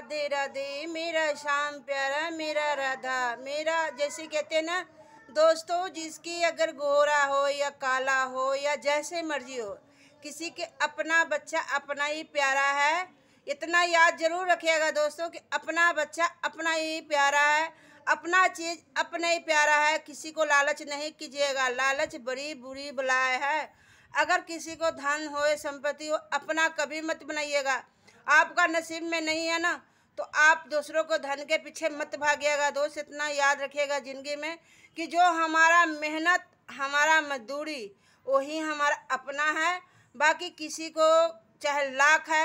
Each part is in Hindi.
राधे राधे मेरा श्याम प्यारा मेरा राधा मेरा जैसे कहते हैं ना दोस्तों जिसकी अगर गोरा हो या काला हो या जैसे मर्जी हो किसी के अपना बच्चा अपना ही प्यारा है इतना याद जरूर रखिएगा दोस्तों कि अपना बच्चा अपना ही प्यारा है अपना चीज़ अपना ही प्यारा है किसी को लालच नहीं कीजिएगा लालच बड़ी बुरी बलाय है अगर किसी को धन हो संपत्ति हो अपना कभी मत बनाइएगा आपका नसीब में नहीं है ना तो आप दूसरों को धन के पीछे मत भागिएगा दोस्त इतना याद रखिएगा ज़िंदगी में कि जो हमारा मेहनत हमारा मजदूरी वही हमारा अपना है बाकी किसी को चाहे लाख है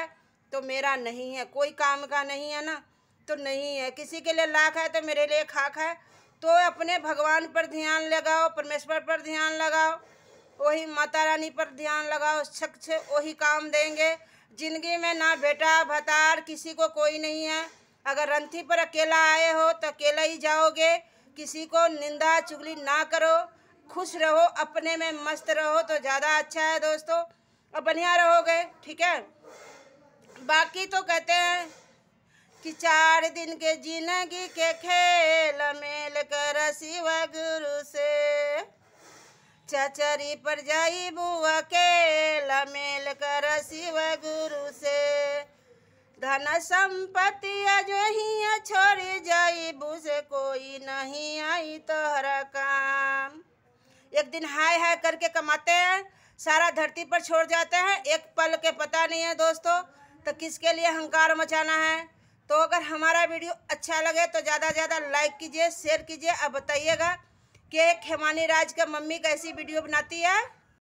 तो मेरा नहीं है कोई काम का नहीं है ना तो नहीं है किसी के लिए लाख है तो मेरे लिए खाक है तो अपने भगवान पर ध्यान लगाओ परमेश्वर पर ध्यान लगाओ वही माता रानी पर ध्यान लगाओ शख्स वही काम देंगे जिंदगी में ना बेटा भतार किसी को कोई नहीं है अगर रंथी पर अकेला आए हो तो अकेला ही जाओगे किसी को निंदा चुगली ना करो खुश रहो अपने में मस्त रहो तो ज़्यादा अच्छा है दोस्तों और बढ़िया रहोगे ठीक है बाकी तो कहते हैं कि चार दिन के जिंदगी के खेल मेल कर शिव गुरु से चचरी पर जाई बुआ के कर शिव गुरु से धन संपत्ति अजहिया छोड़ जाइबू से कोई नहीं आई तोहरा काम एक दिन हाय हाय करके कमाते हैं सारा धरती पर छोड़ जाते हैं एक पल के पता नहीं है दोस्तों तो किसके लिए हंकार मचाना है तो अगर हमारा वीडियो अच्छा लगे तो ज़्यादा से ज़्यादा लाइक कीजिए शेयर कीजिए अब बताइएगा कि खेमानी राज का मम्मी कैसी वीडियो बनाती है